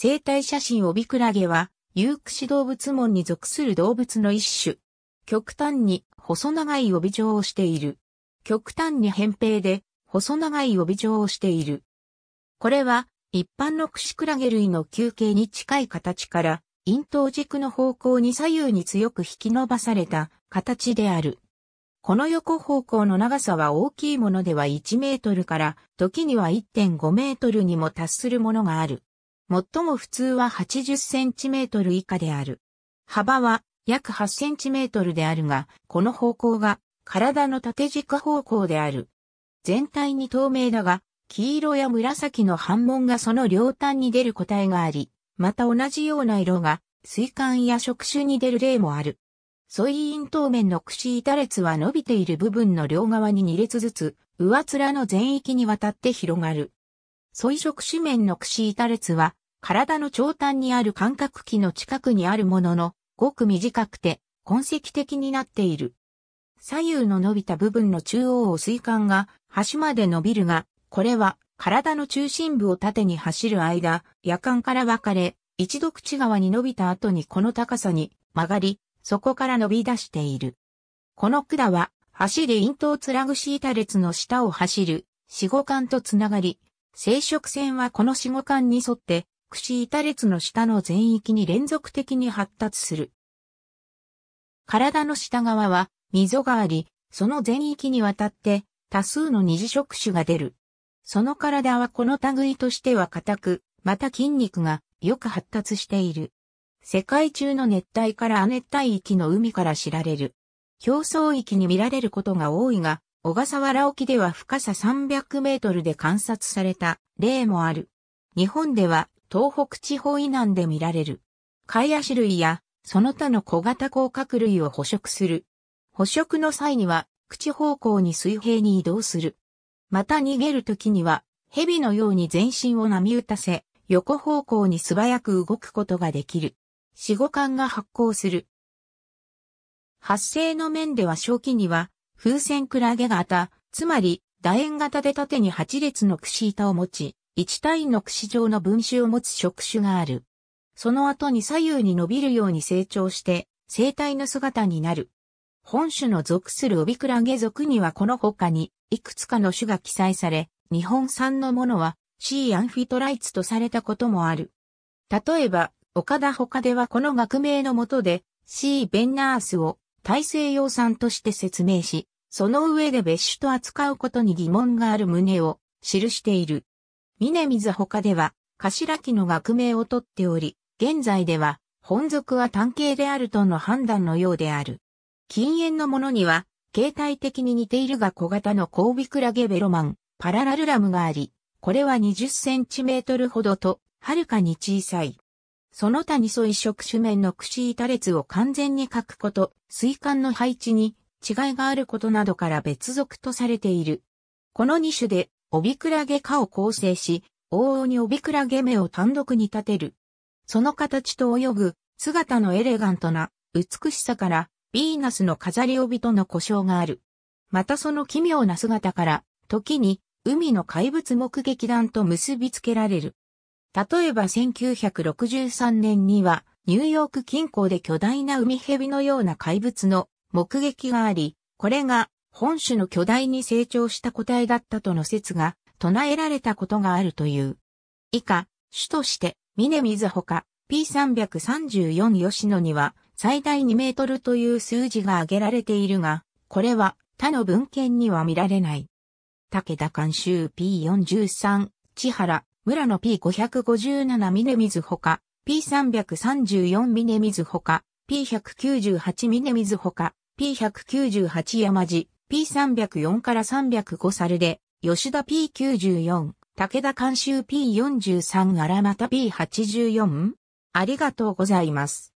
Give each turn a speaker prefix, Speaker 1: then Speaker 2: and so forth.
Speaker 1: 生体写真オビクラゲは、有口動物門に属する動物の一種。極端に細長い帯状をしている。極端に扁平で細長い帯状をしている。これは一般のクシクラゲ類の球形に近い形から咽頭軸の方向に左右に強く引き伸ばされた形である。この横方向の長さは大きいものでは1メートルから時には1.5メートルにも達するものがある。最も普通は 80cm 以下である。幅は約 8cm であるが、この方向が体の縦軸方向である。全体に透明だが、黄色や紫の反紋がその両端に出る個体があり、また同じような色が水管や触手に出る例もある。ソイイン当面の串板列は伸びている部分の両側に2列ずつ、上面の全域にわたって広がる。ソイ触手面の串板列は体の長短にある感覚器の近くにあるものの、ごく短くて、痕跡的になっている。左右の伸びた部分の中央を水管が端まで伸びるが、これは体の中心部を縦に走る間、夜間から分かれ、一度口側に伸びた後にこの高さに曲がり、そこから伸び出している。この管は、走り咽頭つらぐシータ列の下を走る、四五管とつながり、生殖腺はこの四五管に沿って串板列の下の全域に連続的に発達する。体の下側は溝があり、その全域にわたって多数の二次触手が出る。その体はこの類としては硬く、また筋肉がよく発達している。世界中の熱帯から亜熱帯域の海から知られる。表層域に見られることが多いが、小笠原沖では深さ300メートルで観察された例もある。日本では東北地方以南で見られる。ア足類や、その他の小型甲殻類を捕食する。捕食の際には、口方向に水平に移動する。また逃げる時には、蛇のように全身を波打たせ、横方向に素早く動くことができる。死後間が発光する。発生の面では正気には、風船クラゲ型、つまり楕円型で縦に8列の串板を持ち、1単位の串状の分子を持つ触手がある。その後に左右に伸びるように成長して、生体の姿になる。本種の属するオビクラゲ属にはこの他に、いくつかの種が記載され、日本産のものは、C アンフィトライツとされたこともある。例えば、岡田他ではこの学名のもとで、C ベンナースを大西洋産として説明し、その上で別種と扱うことに疑問がある旨を記している。ミズ他では、頭木の学名をとっており、現在では、本属は単形であるとの判断のようである。禁煙のものには、形態的に似ているが小型のコービクラゲベロマン、パララルラムがあり、これは20センチメートルほどと、はるかに小さい。その他に素一色種面の串板列を完全に書くこと、水管の配置に違いがあることなどから別属とされている。この2種で帯ビクラゲ科を構成し、往々に帯ビクラゲ目を単独に立てる。その形と泳ぐ姿のエレガントな美しさから、ヴィーナスの飾り帯との呼称がある。またその奇妙な姿から、時に海の怪物目撃団と結びつけられる。例えば1963年には、ニューヨーク近郊で巨大な海蛇のような怪物の目撃があり、これが本種の巨大に成長した個体だったとの説が唱えられたことがあるという。以下、種として、峰水ほか P334 吉野には最大2メートルという数字が挙げられているが、これは他の文献には見られない。武田監修 P43、千原、村の P557 峰水ほか P334 峰水ほか P198 峰水ほか P198 山地 P304 から305サルで、吉田 P94、武田監修 P43 荒又 P84? ありがとうございます。